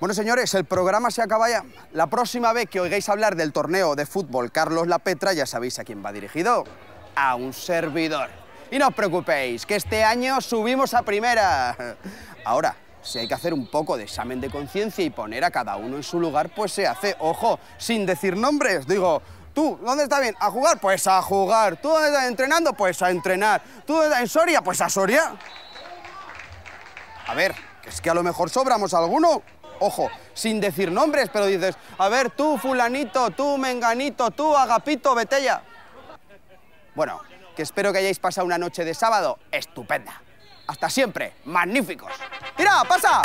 Bueno, señores, el programa se acaba ya. La próxima vez que oigáis hablar del torneo de fútbol Carlos La Petra, ya sabéis a quién va dirigido. A un servidor. Y no os preocupéis, que este año subimos a primera. Ahora, si hay que hacer un poco de examen de conciencia y poner a cada uno en su lugar, pues se hace. Ojo, sin decir nombres, digo... ¿Tú dónde está bien? ¿A jugar? Pues a jugar. ¿Tú dónde estás entrenando? Pues a entrenar. ¿Tú dónde estás en Soria? Pues a Soria. A ver, es que a lo mejor sobramos alguno ojo, sin decir nombres, pero dices, a ver, tú fulanito, tú menganito, tú agapito, betella. Bueno, que espero que hayáis pasado una noche de sábado estupenda. Hasta siempre, magníficos. ¡Tira, pasa!